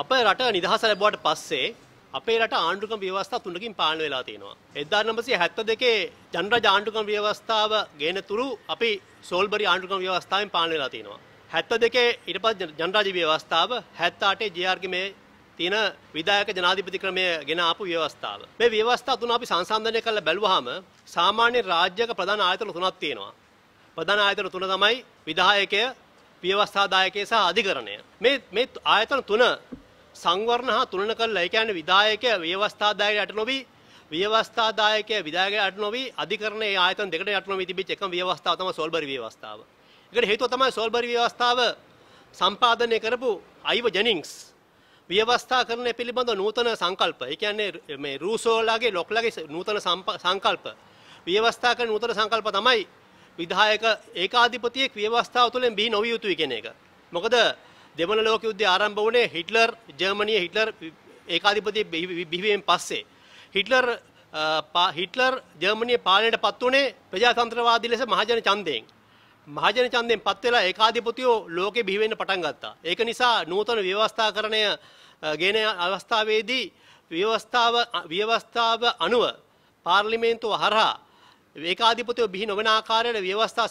අප රට නිදහස ලැබුවට පස්සේ අපේ රට ආණ්ඩුකම් ව්‍යවස්ථා තුනකින් පාලනය වෙලා තියෙනවා. 1972 ජනරජ ආණ්ඩුකම් ව්‍යවස්ථාව ගේන තුරු අපි සෝල්බරි ආණ්ඩුකම් ව්‍යවස්ථාවෙන් පාලනය වෙලා තියෙනවා. 72 ඊට පස්සේ ජනරාජ්‍ය ව්‍යවස්ථාව 78 ජේ.ආර්.ගේ මේ තියෙන විධායක ජනාධිපති ක්‍රමය ගෙන ආපු ව්‍යවස්ථාව. මේ ව්‍යවස්ථා තුන අපි සංසන්දනය කරලා බැලුවාම සාමාන්‍ය රාජ්‍යක ප්‍රධාන ආයතන තුනක් තියෙනවා. ප්‍රධාන ආයතන තුන තමයි විධායකය, ව්‍යවස්ථාදායකය සහ අධිකරණය. මේ මේ ආයතන තුන සංවර්ණ හා තුලන කළා. ඒ කියන්නේ විධායක ව්‍යවස්ථාදායක යට නොවි ව්‍යවස්ථාදායක විධායක යට නොවි අධිකරණයේ ආයතන දෙකට යට නොවි තිබිච්ච එකම ව්‍යවස්ථාව තමයි සෝල්බරි ව්‍යවස්ථාව. ඒකට හේතුව තමයි සෝල්බරි ව්‍යවස්ථාව සම්පාදනය කරපු අයිව ජෙනින්ග්ස් ව්‍යවස්ථා කරන පිළිබඳ නූතන සංකල්ප. ඒ කියන්නේ මේ රූසෝලාගේ ලොක්ලාගේ නූතන සංකල්ප. ව්‍යවස්ථා කරන නූතන සංකල්ප තමයි විධායක ඒකාධිපතියෙක් ව්‍යවස්ථාව තුළින් බිහි නොවිය යුතුයි කියන එක. මොකද දෙමළ ලෝක යුද්ධය ආරම්භ වුණේ හිට්ලර් ජර්මනිය හිට්ලර් ඒකාධිපති බිහිවීමෙන් පස්සේ හිට්ලර් හිට්ලර් ජර්මනිය පාලනයට පත් වුණේ ප්‍රජාතන්ත්‍රවාදී ලෙස මහජන ඡන්දයෙන් මහජන ඡන්දයෙන් පත් වෙලා ඒකාධිපතියෝ ලෝකෙ බිහි වෙන්න පටන් ගත්තා ඒක නිසා නූතන ව්‍යවස්ථාකරණය ගේන අවස්ථාවේදී ව්‍යවස්ථාව ව්‍යවස්ථාව අනුව පාර්ලිමේන්තුව හරහා ඒකාධිපතියෝ බිහි නොවන ආකාරයට ව්‍යවස්ථා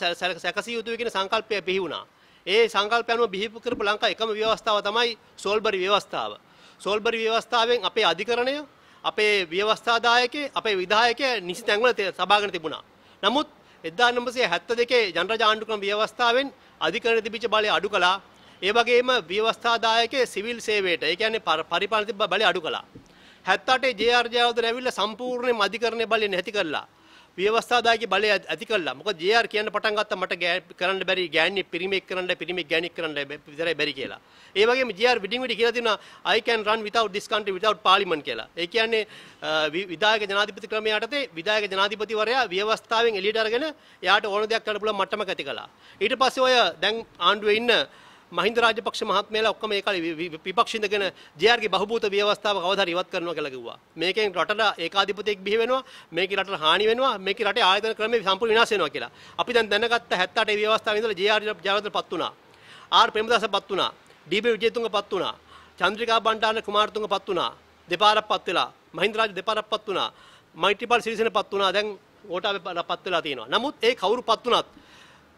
සැකසිය යුතුයි කියන සංකල්පය බිහි වුණා ඒ සංකල්ප අනුව බිහිපු කරපු ලංකා එකම ව්‍යවස්ථාව තමයි සෝල්බරි ව්‍යවස්ථාව. සෝල්බරි ව්‍යවස්ථාවෙන් අපේ අධිකරණය, අපේ ව්‍යවස්ථාදායකේ, අපේ විධායකය නිසි තැන්වල සභාගෙන තිබුණා. නමුත් 1972 ජනරජ ආණ්ඩුක්‍රම ව්‍යවස්ථාවෙන් අධිකරණ තිබිච්ච බලය අඩු කළා. ඒ වගේම ව්‍යවස්ථාදායකයේ සිවිල් සේවයට, ඒ කියන්නේ පරිපාලන තිබ්බ බලය අඩු කළා. 78 ජේ.ආර්. ජයවර්ධන ඇවිල්ලා සම්පූර්ණයෙන්ම අධිකරණ බලය නැති කළා. ව්‍යවස්ථාදායකගේ බලය ඇති කළා. මොකද JR කියන්න පටන් ගත්තා මට කරන්න බැරි ගෑණි පිරිමෙක් කරන්න බැරි ගෑණික් කරන්න විතරයි බැරි කියලා. ඒ වගේම JR විඩින් විඩි කියලා තිනවා I can run without this country without parliament කියලා. ඒ කියන්නේ විධායක ජනාධිපති ක්‍රමය යටතේ විධායක ජනාධිපතිවරයා ව්‍යවස්ථාවෙන් එළියට අරගෙන එයාට ඕන දෙයක් කරන්න පුළුවන් මට්ටමක ඇති කළා. ඊට පස්සේ ඔය දැන් ආණ්ඩුවේ ඉන්න මහින්ද රාජපක්ෂ මහත්මයලා ඔක්කොම ඒ කාලේ විපක්ෂ ඉඳගෙන ජයාර්ගේ බහූබූත ව්‍යවස්ථාව කවදාහරි ඉවත් කරනවා කියලා කිව්වා. මේකෙන් රටට ඒකාධිපතියෙක් බිහි වෙනවා, මේකේ රටට හානි වෙනවා, මේකේ රටේ ආයතන ක්‍රමය සම්පූර්ණ විනාශ වෙනවා කියලා. අපි දැන් දැනගත්ත 78 ඒ ව්‍යවස්ථාවේ ඉඳලා ජයාර් ජයවර්ධනපත් වුණා. ආර් ප්‍රේමදාසපත් වුණා. ඩීබී විජේතුංගපත් වුණා. චන්ද්‍රිකා බණ්ඩාර කුමාරතුංගපත් වුණා. දෙපාරක්පත් වෙලා. මහින්ද රාජ දෙපාරක්පත් වුණා. මෛත්‍රීපාල සිරිසේනපත් වුණා. දැන් ඕටාවේ පත් වෙලා තියෙනවා. නමුත් ඒ කවුරුපත් වුණත්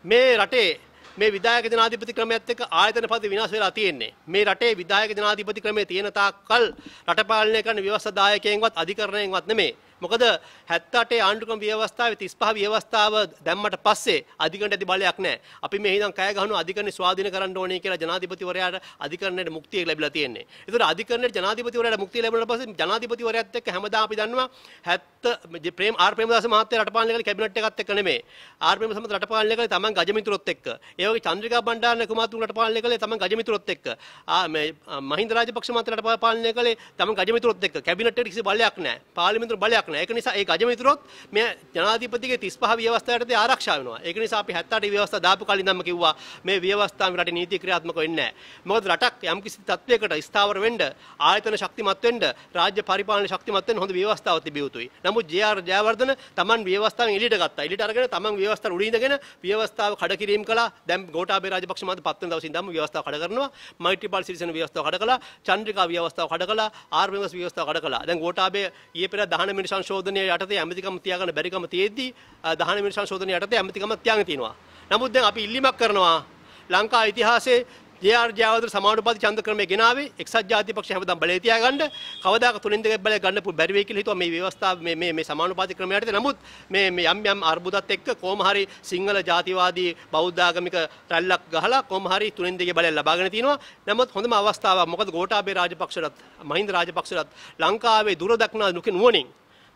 මේ රටේ මේ විධායක ජනාධිපති ක්‍රමයත් එක්ක ආයතන පද විනාශ වෙලා තියෙන්නේ. මේ රටේ විධායක ජනාධිපති ක්‍රමයේ තියෙන තාක්කල් රට පාලනය කරන ව්‍යවස්ථාදායකයෙන්වත් අධිකරණයෙන්වත් නෙමෙයි. මොකද 78 ආණ්ඩුක්‍රම ව්‍යවස්ථාවේ 35 ව්‍යවස්ථාව දැම්මට පස්සේ අධිකරණ ඇති බලයක් නැහැ. අපි මේ ඉඳන් කය ගහනවා අධිකරණේ ස්වාධීන කරන්න ඕනේ කියලා ජනාධිපතිවරයාට අධිකරණයට මුක්තිය ලැබිලා තියෙන්නේ. ඒතර අධිකරණයට ජනාධිපතිවරයාට මුක්තිය ලැබුණාට පස්සේ ජනාධිපතිවරයාත් එක්ක හැමදාම අපි දන්නවා 70 ප්‍රේම ආර් ප්‍රේමදාස මහත්තයා රටපාලනය කළ කැබිනට් එකත් එක්ක නෙමෙයි. ආර් ප්‍රේමදාස මහත්තයා රටපාලනය කළේ තමන් ගජමිතුරොත් එක්ක. ඒ වගේ චන්ද්‍රිකා බණ්ඩාරන කුමාරතුංග රටපාලනය කළේ තමන් ගජමිතුරොත් එක්ක. ආ මේ මහින්ද රාජපක්ෂ මහත්තයා රටපාලනය කළේ තමන් ගජමිතුරොත් එක්ක. කැබිනට් එකට කිසි බලයක් නැහැ. පාර්ලිමේන්තුවට බලයක් දෙයක් නෑ. ඒක නිසා ඒ ගජම ඉතුරුවොත් මේ ජනාධිපතිගේ 35 ව්‍යවස්ථාවටදී ආරක්ෂා වෙනවා. ඒක නිසා අපි 78 ව්‍යවස්ථා දාපු කාලේ ඉඳන්ම කිව්වා මේ ව්‍යවස්ථාන් රටේ නීති ක්‍රියාත්මක වෙන්නේ නෑ. මොකද රටක් යම්කිසි තත්වයකට ස්ථාවර වෙන්න, ආයතන ශක්තිමත් වෙන්න, රාජ්‍ය පරිපාලන ශක්තිමත් වෙන්න හොඳ ව්‍යවස්ථාවක් තිබිය යුතුයි. නමුත් ජේ.ආර්. ජයවර්ධන Taman ව්‍යවස්ථාවෙන් එළියට ගත්තා. එළියට අරගෙන Taman ව්‍යවස්ථාව උඩින් ඉඳගෙන ව්‍යවස්ථාව කඩ කිරීම කළා. දැන් ගෝඨාභය රාජපක්ෂ මහතා පත් වෙන දවසින් ඉඳන්ම ව්‍යවස්ථාව කඩ කරනවා. මෛත්‍රීපාල සිරිසේන ව්‍යවස්ථාව කඩ කළා. චන්ද්‍රිකා ව්‍යවස්ථාව කඩ කළා. ආර්.එම්.එස් ව්‍යවස්ථාව කඩ කළා. දැන් ගෝඨාභය ඊයේ පෙර 19 මිනිසා සංශෝධනය යටතේ ඇමතිකම තියාගන්න බැරිකම තියෙද්දී දහන මිනිස් සංශෝධනය යටතේ ඇමතිකම තියාගෙන තිනවා. නමුත් දැන් අපි ඉල්ලීමක් කරනවා ලංකා ඉතිහාසයේ ජේ.ආර්. ජයවර්ධන සමානුපාතික ඡන්ද ක්‍රමය ගෙනාවේ එක්සත් ජාතික පක්ෂය හැමදාම බලය තියාගන්න කවදාක තුලින් දෙක බලය ගන්න බැරි වෙයි කියලා හිතුවා මේ ව්‍යවස්ථාව මේ මේ මේ සමානුපාතික ක්‍රමයට. නමුත් මේ මේ යම් යම් අර්බුදත් එක්ක කොහොම හරි සිංහල ජාතිවාදී බෞද්ධාගමික රැල්ලක් ගහලා කොහොම හරි තුලින් දෙක බලය ලබාගෙන තිනවා. නමුත් හොඳම අවස්ථාවක් මොකද ගෝඨාභය රාජපක්ෂරත් මහින්ද රාජපක්ෂරත් ලංකාවේ දුර දක්නා නුවණින්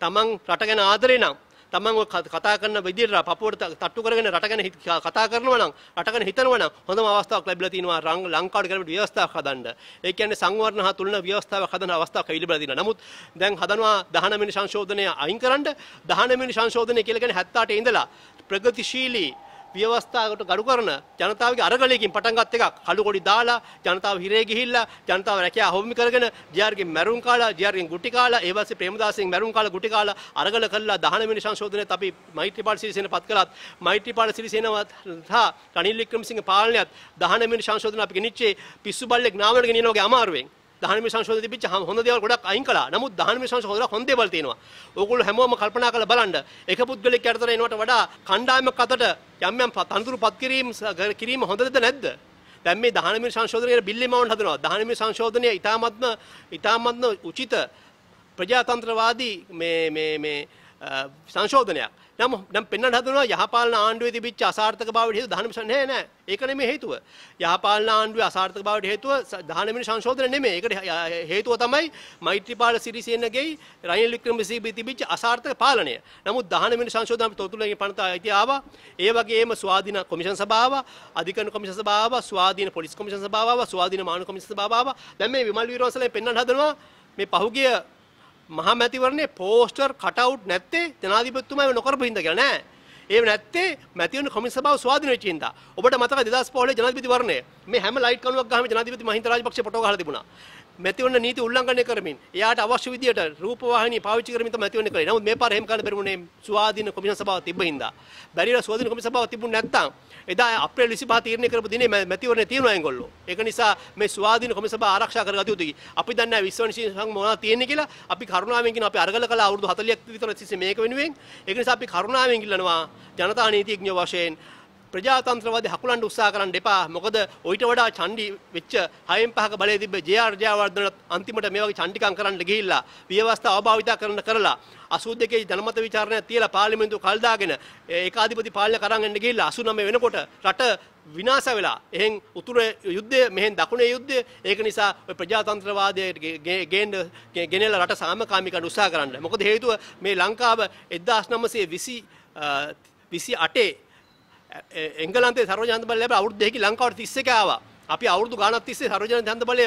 තමන් රට ගැන ආදරේ නම් තමන් කතා කරන විදිහට පපුවට තට්ටු කරගෙන රට ගැන කතා කරනවා නම් රට ගැන හිතනවා නම් හොඳම අවස්ථාවක් ලැබිලා තිනවා ලංකාවට ගැන ව්‍යවස්ථාවක් හදන්න. ඒ කියන්නේ සංවර්ණ හා තුලන ව්‍යවස්ථාවක් හදන අවස්ථාවක් ලැබිලා තිනවා. නමුත් දැන් හදනවා 19 වෙනි සංශෝධනය අයින් කරන්න 19 වෙනි සංශෝධනය කියලා කියන්නේ 78 ඉඳලා ප්‍රගතිශීලී ව්‍යවස්ථාවකට ගඩු කරන ජනතාවගේ අරගලයකින් පටන්ගත් එකක් කළු කොඩි දාලා ජනතාව හිරේ ගිහිල්ලා ජනතාව රැකියා හොම්මි කරගෙන ජයාර්ගේ මැරුම් කාලා ජයාර්ගෙන් ගුටි කාලා ඒ වස්සේ ප්‍රේමදාසෙන් මැරුම් කාලා ගුටි කාලා අරගල කළා 19 වෙනි සංශෝධනයත් අපි මෛත්‍රීපාල සිරිසේන පත් කළත් මෛත්‍රීපාල සිරිසේනවත් හා රනිල් වික්‍රමසිංහ පාලනයත් 19 වෙනි සංශෝධන අපි ගෙනිච්චේ පිස්සු බල්ලෙක් නාවනගෙන යනවාගේ අමාරුවෙන් දහනමි සංශෝධනයේ තිබිච්ච හොඳ දේවල් ගොඩක් අයින් කළා. නමුත් දහනමි සංශෝධන ගොඩක් හොඳ දේවල් තියෙනවා. ඕගොල්ලෝ හැමෝම කල්පනා කරලා බලන්න. එක පුද්ගලෙක් යටතට එනවට වඩා කණ්ඩායමක් අතට යම් යම් තනතුරු පත් කිරීම කිරීම හොඳද නැද්ද? දැන් මේ දහනමි සංශෝධනයේ බිල් එමවුන්ට් හදනවා. දහනමි සංශෝධනය ඊටාත්ම ඊටාත්ම උචිත ප්‍රජාතන්ත්‍රවාදී මේ මේ මේ සංශෝධනයක්. නම් නම් පෙන්වන්න හදනවා යහපාලන ආණ්ඩුවේ තිබිච්ච අසාර්ථක බවට හේතුව දහනම නෑ නෑ. ඒක නෙමෙයි හේතුව. යහපාලන ආණ්ඩුවේ අසාර්ථක බවට හේතුව දහනමින සංශෝධන නෙමෙයි. ඒකට හේතුව තමයි මෛත්‍රීපාල සිරිසේනගේ රනිල් වික්‍රමසිංහගේ තිබිච්ච අසාර්ථක පාලනය. නමුත් දහනමින සංශෝධන අපි තොතුලෙන් පනත අයිති ආවා. ඒ වගේම ස්වාධීන කොමිෂන් සභාව, අධිකරණ කොමිෂන් සභාව, ස්වාධීන පොලිස් කොමිෂන් සභාව, ස්වාධීන මානව කොමිෂන් සභාව. දැන් මේ විමල් වීරවංශලෙන් පෙන්වන්න හදනවා මේ පහුගිය මහමැතිවරණේ පෝස්ටර් කටවුට් නැත්තේ ජනාධිපතිතුමා ඒක නොකරපු හින්දා කියලා නෑ. ඒව නැත්තේ මැතිවරණ කොමිස් සභාව ස්වාධීන වෙච්ච හින්දා. ඔබට මතකයි 2015 ජනාධිපතිවරණය. මේ හැම ලයිට් කණුවක් ගහම ජනාධිපති මහින්ද රාජපක්ෂ ෆොටෝ ගහලා තිබුණා. මැතිවරණ නීති උල්ලංඝනය කරමින් එයාට අවශ්‍ය විදියට රූපවාහිනී පාවිච්චි කරමින් තමයි මැතිවරණ කරේ. නමුත් මේ පාර එහෙම කරන්න බැරිුණේ සුවාදීන කොමිෂන් සභාව තිබ්බ හින්දා. බැරිලා සුවාදීන කොමිෂන් සභාව තිබුණ නැත්නම් එදා අප්‍රේල් 25 තීරණය කරපු දිනේ මැතිවරණේ තියෙනවා ඒගොල්ලෝ. ඒක නිසා මේ සුවාදීන කොමිෂන් සභාව ආරක්ෂා කරගත යුතුයි. අපි දන්නේ නැහැ විශ්වවිද්‍යාල සංඝ මොනවා තියෙන්නේ කියලා. අපි කරුණාවෙන් කියන අපි අරගල කළා අවුරුදු 40ක් විතර තිස්සේ මේක වෙනුවෙන්. ඒක නිසා අපි කරුණාවෙන් ඉල්ලනවා ජනතා නීතිඥ වශයෙන් ප්‍රජාතන්ත්‍රවාදී හකුලන්න උත්සාහ කරන්න එපා. මොකද ඔయిత වඩා ඡන්ඩි වෙච්ච 6න් 5ක බලය තිබ්බ ජේ.ආර්. ජයවර්ධනත් අන්තිමට මේ වගේ ඡන්ඩිකම් කරන්න ගිහිල්ලා විවස්ථා අවභාවිතා කරන්න කරලා 82 ජනමත විචාරණයක් තියලා පාර්ලිමේන්තුව කල් දාගෙන ඒකාධිපති පාලනය කරන් එන්න ගිහිල්ලා 89 වෙනකොට රට විනාශ වෙලා එහෙන් උතුර යුද්ධය මෙහෙන් දකුණේ යුද්ධය ඒක නිසා ප්‍රජාතන්ත්‍රවාදයට ගේන්න ගෙනෙලා රට සාමකාමීකරණ උත්සාහ කරන්න. මොකද හේතුව මේ ලංකාව 1920 28 එංගලන්තේ සරෝජනන්ත බලය ලැබලා අවුරුදු දෙකකින් ලංකාවට 31 ආවා. අපි අවුරුදු ගාණක් තිස්සේ සරෝජනන්ත බලය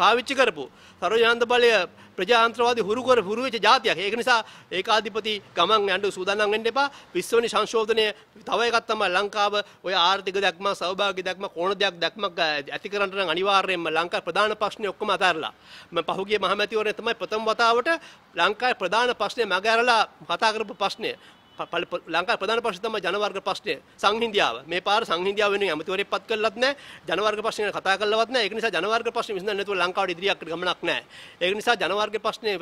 පාවිච්චි කරපු සරෝජනන්ත බලය ප්‍රජාතන්ත්‍රවාදී හුරු කර හුරු වෙච්ච જાතියක්. ඒක නිසා ඒකාධිපති ගමන් යන්න සූදානම් වෙන්න එපා. 20 වෙනි සංශෝධනය තව එකක් තමයි ලංකාව ඔය ආර්ථික දැක්ම, සෞභාග්‍ය දැක්ම, කොණ දෙයක් දැක්මක් ඇති කරන්න නම් අනිවාර්යයෙන්ම ලංකාවේ ප්‍රධාන ප්‍රශ්නේ ඔක්කොම අතහැරලා. මම පහුගිය මහමැතිවරණය තමයි ප්‍රථම වතාවට ලංකාවේ ප්‍රධාන ප්‍රශ්නේ මගහැරලා කතා කරපු ප්‍රශ්නේ. ලංකා ප්‍රධාන ප්‍රශ්නේ තමයි ජනවර්ග ප්‍රශ්නේ සංහිඳියාව. මේ පාර සංහිඳියාව වෙනුවෙන් ඇමතිවරයෙක් පත් කළලත් නැහැ. ජනවර්ග ප්‍රශ්නේ ගැන කතා කළලවත් නැහැ. ඒක නිසා ජනවර්ග ප්‍රශ්නේ විසඳන්න නැතුව ලංකාවට ඉදිරියට ගමනක් නැහැ. ඒක නිසා ජනවර්ග ප්‍රශ්නේ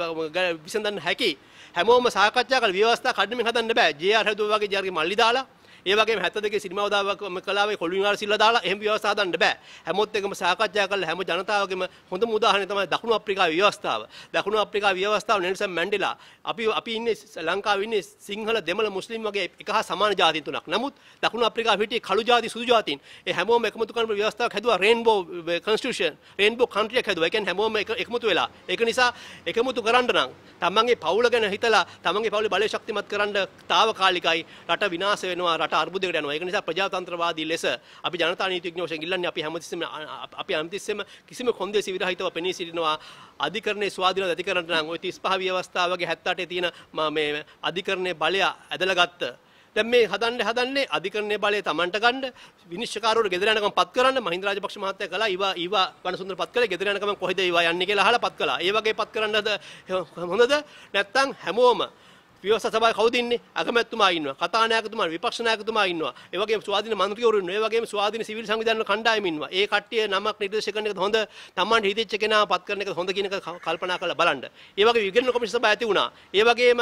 විසඳන්න හැකි හැමෝම සාකච්ඡා කරලා ව්‍යවස්ථා කඩමින් හදන්න බෑ. JR හැදුවා වගේ JR ගේ මල්ලි දාලා ඒ වගේම 72 සිනමාව දාවකම කලාවේ කොළු විහාර සිල්ලා දාලා එහෙම ව්‍යවස්ථා හදන්න බෑ. හැමොත් එකම සාකච්ඡා කරලා හැම ජනතාවගේම හොඳම උදාහරණය තමයි දකුණු අප්‍රිකාවේ ව්‍යවස්ථාව. දකුණු අප්‍රිකාවේ ව්‍යවස්ථාව නෙල්සන් මැන්ඩෙලා අපි අපි ඉන්නේ ලංකාවේ ඉන්නේ සිංහල දෙමළ මුස්ලිම් වගේ එක හා සමාන ජාතින් තුනක්. නමුත් දකුණු අප්‍රිකාවේ හිටියේ කළු ජාති සුදු ජාතින් ඒ හැමෝම එකමුතු කරන ව්‍යවස්ථාවක් හැදුවා රේන්බෝ කන්ස්ටිටියුෂන් රේන්බෝ කන්ට්‍රියක් හැදුවා. ඒ කියන්නේ හැමෝම එකමුතු වෙලා. ඒක නිසා එකමුතු කරන්න නම් තමන්ගේ පවුල ගැන හිතලා තමන්ගේ පවුලේ බලය ශක්තිමත් කරන්න తాවකාලිකයි රට විනාශ වෙනවා රට අර්බුදයකට යනවා. ඒක නිසා ප්‍රජාතන්ත්‍රවාදී ලෙස අපි ජනතා නීතිඥයෝ වශයෙන් ඉල්ලන්නේ අපි හැමතිස්සෙම අපි හැමතිස්සෙම කිසිම කොන්දේසි විරහිතව පෙනී සිටිනවා. අධිකරණයේ ස්වාධීනව ඇති කරන්න නම් ওই 35 විය අවස්ථාව වගේ 78 තියෙන මේ අධිකරණයේ බලය ඇදලා ගත්තා. දැන් මේ හදන්න හදන්නේ අධිකරණයේ බලය Tamanට ගන්න විනිශ්චයකාරවරු ගෙදර යනකම් පත් කරන්න මහින්ද රාජපක්ෂ මහත්තයා කළා ඊවා ඊවා වනසුන්දර පත් කළා ගෙදර යනකම් කොහෙද ඊවා යන්නේ කියලා අහලා පත් කළා. ඒ වගේ පත් කරන්නද හොඳද? නැත්තම් හැමෝම පියවස සභාවේ කවුද ඉන්නේ? අගමැතිතුමා ඉන්නවා. කතානායකතුමා, විපක්ෂනායකතුමා ඉන්නවා. ඒ වගේම ස්වාධීන මන්ත්‍රීවරු ඉන්නවා. ඒ වගේම ස්වාධීන සිවිල් සංවිධාන කණ්ඩායම ඉන්නවා. ඒ කට්ටිය නමක් නිර්දේශ කරන එකද හොඳ? Tamanට හිතෙච්ච කෙනා පත් කරන එකද හොඳ කියන එක කල්පනා කරලා බලන්න. ඒ වගේ විගණන කොමිෂන් සභාව ඇති වුණා. ඒ වගේම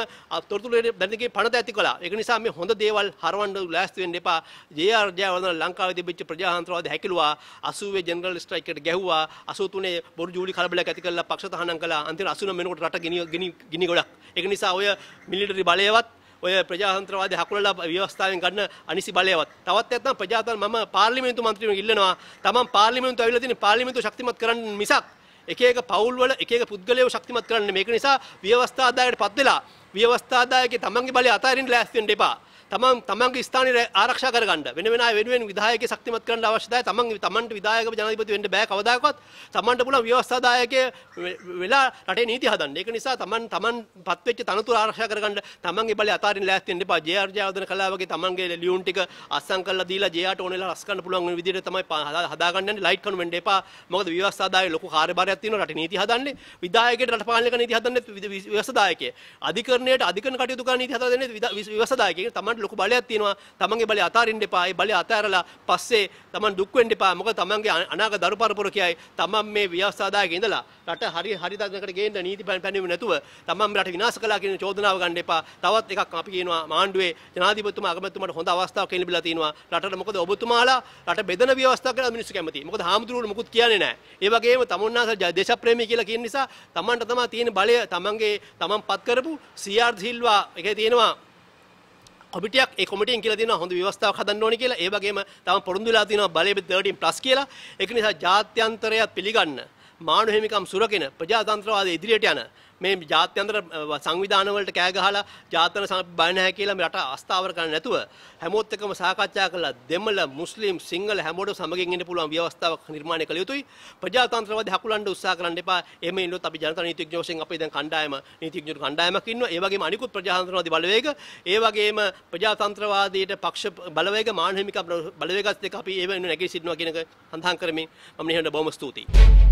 තොරතුරු දැනගේ පණත ඇති කළා. ඒක නිසා මේ හොඳ දේවල් හරවන්න ලෑස්ති වෙන්න එපා. ජේ.ආර්. ජයවර්ධන ලංකාවේ තිබිච්ච ප්‍රජාතන්ත්‍රවාදී හැකිලුවා 80 ජෙනරල් ස්ට්‍රයික් එකට ගැහුවා. 83 බොරු ජූලි කලබලයක් ඇති කළා. පක්ෂ තහනම් කළා. අන්තිම 89 වෙනකොට රට ගිනි ගිනි ගොඩක්. ඒක නිසා ඔය මිලි මිලිටරි බලයවත් ඔය ප්‍රජාතන්ත්‍රවාදී හකුලලා ව්‍යවස්ථාවෙන් ගන්න අනිසි බලයවත් තවත් නැත්නම් ප්‍රජාතන්ත්‍ර මම පාර්ලිමේන්තු මන්ත්‍රීවරුන් ඉල්ලනවා තමන් පාර්ලිමේන්තු ඇවිල්ලා තියෙන පාර්ලිමේන්තු ශක්තිමත් කරන්න මිසක් එක එක පවුල් වල එක එක පුද්ගලයෝ ශක්තිමත් කරන්න මේක නිසා ව්‍යවස්ථා ආදායයටපත් වෙලා ව්‍යවස්ථා ආදායකේ තමන්ගේ බලය අතාරින්න ලෑස්ති වෙන්න එපා තමන් තමන්ගේ ස්ථානය ආරක්ෂා කරගන්න වෙන වෙන වෙනුවෙන් විධායකය ශක්තිමත් කරන්න අවශ්‍යයි තමන් තමන්ට විධායක ජනාධිපති වෙන්න බෑ කවදාකවත් තමන්ට පුළුවන් ව්‍යවස්ථාදායකය වෙලා රටේ නීති හදන්න ඒක නිසා තමන් තමන් පත්වෙච්ච තනතුර ආරක්ෂා කරගන්න තමන්ගේ බලය අතාරින් ලෑස්ති වෙන්න එපා ජේ ආර්ජාවදන කළා වගේ තමන්ගේ ලියුම් ටික අස්සම් කරලා දීලා ජේට ඕනෙලා රස කරන්න පුළුවන් වෙන විදිහට තමයි හදාගන්න යන්නේ ලයිට් කණු වෙන්න එපා මොකද ව්‍යවස්ථාදායක ලොකු කාර්යභාරයක් තියෙනවා රටේ නීති හදන්නේ විධායකයට රට පාලනය කරන නීති හදන්නේ ව්‍යවස්ථාදායකය අධිකරණයට අධිකරණ කටයුතු කරන නීති හදලා දෙන්නේ ව්‍යවස්ථාදායකය තමන්ට තමන්ට ලොකු බලයක් තියෙනවා. තමන්ගේ බලය අතාරින්න එපා. ඒ බලය අතහැරලා පස්සේ තමන් දුක් වෙන්න එපා. මොකද තමන්ගේ අනාගත දරු පරපුර කියයි තමන් මේ ව්‍යවස්ථාදායක ඉඳලා රට හරි හරි දඟකට ගේන්න නීති පැනවීම නැතුව තමන් රට විනාශ කළා කියන චෝදනාව ගන්න එපා. තවත් එකක් අපි කියනවා මාණ්ඩුවේ ජනාධිපතිතුමා අගමැතිතුමාට හොඳ අවස්ථාවක් කියලා බිලා තිනවා. රටට මොකද ඔබතුමාලා රට බෙදෙන ව්‍යවස්ථාවක් කරලා මිනිස්සු කැමතියි. මොකද හාමුදුරුවෝ මුකුත් කියන්නේ නැහැ. ඒ වගේම තමුන්නාස දේශප්‍රේමී කියලා කියන නිසා තමන්ට තමයි තියෙන බලය තමන්ගේ තමන් පත් කරපු සීආර් සිල්වා එකේ තියෙනවා කොමිටියක් ඒ කොමිටියෙන් කියලා දෙනවා හොඳ ව්‍යවස්ථාවක් හදන්න ඕනේ කියලා. ඒ වගේම තම පොරොන්දු වෙලා තියෙනවා බලයේ 13+ කියලා. ඒක නිසා ජාත්‍යන්තරයත් පිළිගන්න මානව හිමිකම් සුරකින ප්‍රජාතන්ත්‍රවාදය ඉදිරියට යන මේ ජාත්‍යන්තර සංවිධාන වලට කෑ ගහලා ජාතන බය නැහැ කියලා මේ රට අස්ථාවර කරන්න නැතුව හැමෝත් එක්කම සාකච්ඡා කරලා දෙමළ මුස්ලිම් සිංහල හැමෝටම සමගින් ඉන්න පුළුවන් ව්‍යවස්ථාවක් නිර්මාණය කළ යුතුයි ප්‍රජාතන්ත්‍රවාදී හකුලන්න උත්සාහ කරන්න එපා එහෙම ඉන්නොත් අපි ජනතා නීතිඥයෝ වශයෙන් අපි දැන් කණ්ඩායම නීතිඥයෝ කණ්ඩායමක් ඉන්නවා ඒ වගේම අනිකුත් ප්‍රජාතන්ත්‍රවාදී බලවේග ඒ වගේම ප්‍රජාතන්ත්‍රවාදීට පක්ෂ බලවේග මානව හිමිකම් බලවේගත් එක්ක අපි ඒව නැගී සිටිනවා කියන එක සඳහන් කරමින් මම නිහඬ බොහොම ස්තුතියි